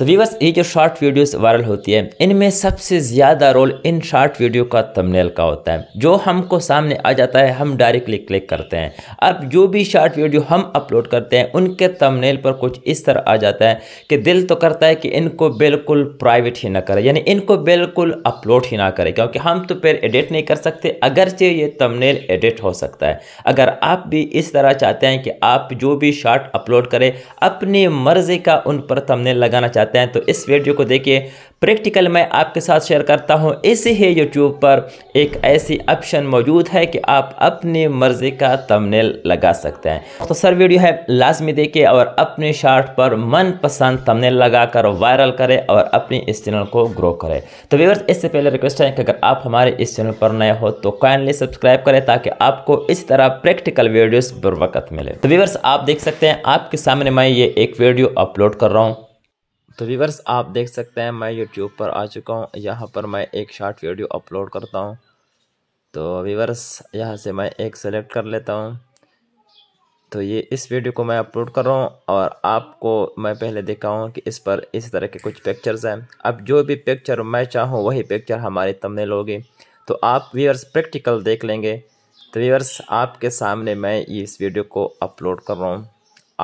तो वीवर्स ये जो शॉर्ट वीडियोस वायरल होती है इनमें सबसे ज़्यादा रोल इन शॉर्ट वीडियो का थंबनेल का होता है जो हमको सामने आ जाता है हम डायरेक्टली क्लिक करते हैं अब जो भी शॉर्ट वीडियो हम अपलोड करते हैं उनके थंबनेल पर कुछ इस तरह आ जाता है कि दिल तो करता है कि इनको बिल्कुल प्राइवेट ही ना करें यानी इनको बिल्कुल अपलोड ही ना करें क्योंकि हम तो फिर एडिट नहीं कर सकते अगरचे ये तमनेल एडिट हो सकता है अगर आप भी इस तरह चाहते हैं कि आप जो भी शॉर्ट अपलोड करें अपनी मर्ज़ी का उन पर तमनेल लगाना चाहते जाते हैं तो इस वीडियो को देखिए प्रैक्टिकल मैं आपके साथ शेयर करता हूं ऐसे ही यूट्यूब पर एक ऐसी ऑप्शन मौजूद है कि आप अपनी मर्ज़ी का तमनेल लगा सकते हैं तो सर वीडियो है लाजमी देखें और अपने शार्ट पर मनपसंद तमनेल लगाकर वायरल करें और अपने इस चैनल को ग्रो करें तो व्यवर्स इससे पहले रिक्वेस्ट है कि अगर आप हमारे इस चैनल पर नए हो तो काइंडली सब्सक्राइब करें ताकि आपको इस तरह प्रैक्टिकल वीडियोज़ बर वक्त मिले तो व्यवर्स आप देख सकते हैं आपके सामने मैं ये एक वीडियो अपलोड कर रहा हूँ तो वीवर्स आप देख सकते हैं मैं यूट्यूब पर आ चुका हूँ यहाँ पर मैं एक शॉर्ट वीडियो अपलोड करता हूँ तो वीवर्स यहाँ से मैं एक सेलेक्ट कर लेता हूँ तो ये इस वीडियो को मैं अपलोड कर रहा हूँ और आपको मैं पहले दिखाऊँ कि इस पर इस तरह के कुछ पिक्चर्स हैं अब जो भी पिक्चर मैं चाहूँ वही पिक्चर हमारे तमने लोगे तो आप व्यूअर्स प्रैक्टिकल देख लेंगे तो व्यूअर्स आपके सामने मैं इस वीडियो को अपलोड कर रहा हूँ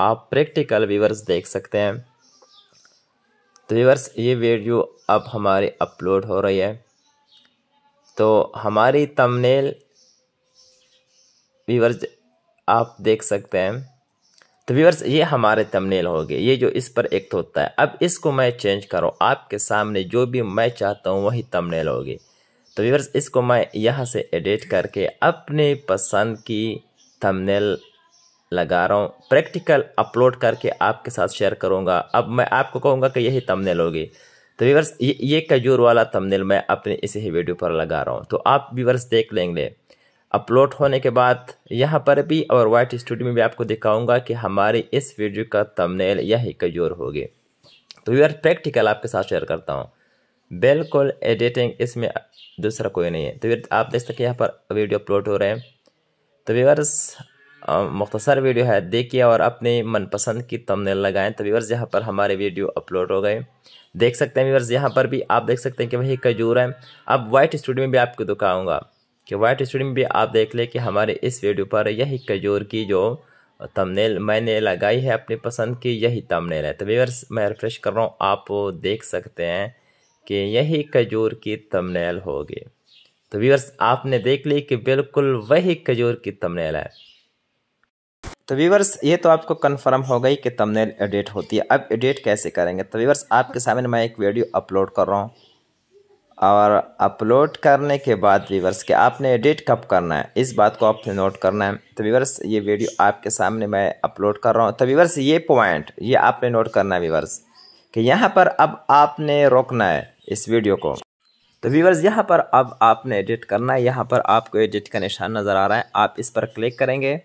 आप प्रैक्टिकल व्यूअर्स देख सकते हैं तो वीवर्स ये वीडियो अब हमारी अपलोड हो रही है तो हमारी तमनेल व्यूवर्स आप देख सकते हैं तो व्यूवर्स ये हमारे तमनेल हो गए ये जो इस पर एक होता है अब इसको मैं चेंज करो आपके सामने जो भी मैं चाहता हूँ वही तमनेल होगी तो व्यूवर्स इसको मैं यहाँ से एडिट करके अपने पसंद की थंबनेल लगा रहा हूँ प्रैक्टिकल अपलोड करके आपके साथ शेयर करूँगा अब मैं आपको कहूँगा कि यही तमनेल होगी तो व्यवर्स ये ये कजूर वाला तमनेल मैं अपने इसी ही वीडियो पर लगा रहा हूँ तो आप व्यवर्स देख लेंगे अपलोड होने के बाद यहाँ पर भी और वाइट स्टूडियो में भी आपको दिखाऊंगा कि हमारी इस वीडियो का तमनेल यही कजूर होगी तो व्यवर्स प्रैक्टिकल आपके साथ शेयर करता हूँ बिल्कुल एडिटिंग इसमें दूसरा कोई नहीं है तो व्यवर्स आप देख सकते यहाँ पर वीडियो अपलोड हो रहे हैं तो व्यवर्स मुख्तसर वीडियो है देखिए और अपने मनपसंद की तमनेल लगाएं तो व्यवर्स यहाँ पर हमारे वीडियो अपलोड हो गए देख सकते हैं व्यवर्स यहाँ पर भी आप देख सकते हैं कि वही खजूर है अब वाइट स्टूडियो में भी आपको दुखाऊँगा कि वाइट स्टूडियो में भी आप देख लें कि हमारे इस वीडियो पर यही खजूर की जो तमनेल मैंने लगाई है अपनी पसंद की यही तमनेल है तो व्यवर्स मैं रिफ्रेश कर रहा हूँ आप देख सकते हैं कि यही खजूर की तमनेल होगी तो व्यवर्स आपने देख ली कि बिल्कुल वही खजूर की तमनेल है तो वीवर्स ये तो आपको कन्फर्म हो गई कि तमनेल एडिट होती है अब एडिट कैसे करेंगे तो वीवर्स आपके सामने मैं एक वीडियो अपलोड कर रहा हूँ और अपलोड करने के बाद वीवर्स के आपने एडिट कब करना है इस बात को आपने नोट करना है तो वीवर्स ये वीडियो आपके सामने मैं अपलोड कर रहा हूँ तो वीवर्स ये पॉइंट ये आपने नोट करना है वीवर्स कि यहाँ पर अब आपने रोकना है इस वीडियो को तो व्यूवर्स यहाँ पर अब आपने एडिट करना है यहाँ पर आपको एडिट का निशान नज़र आ रहा है आप इस पर क्लिक करेंगे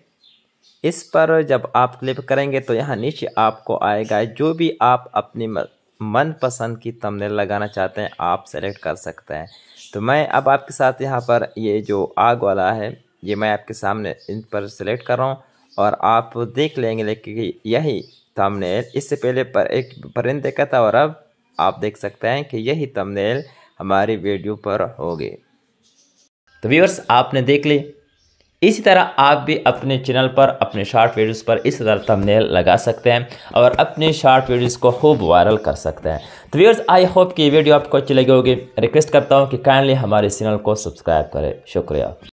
इस पर जब आप क्लिक करेंगे तो यहाँ नीचे आपको आएगा जो भी आप अपनी मनपसंद की तमनेल लगाना चाहते हैं आप सेलेक्ट कर सकते हैं तो मैं अब आपके साथ यहाँ पर ये जो आग वाला है ये मैं आपके सामने इन पर सेलेक्ट कर रहा हूँ और आप देख लेंगे लेकिन यही तमनेल इससे पहले पर एक परिंदे का था और अब आप देख सकते हैं कि यही तमनेल हमारी वीडियो पर होगी तो व्यूअर्स आपने देख ली इसी तरह आप भी अपने चैनल पर अपने शॉर्ट वीडियोस पर इस तरह थंबनेल लगा सकते हैं और अपने शॉर्ट वीडियोस को खूब वायरल कर सकते हैं तो व्यूअर्स आई होप कि ये वीडियो आपको अच्छी लगी होगी रिक्वेस्ट करता हूँ कि काइंडली हमारे चैनल को सब्सक्राइब करें शुक्रिया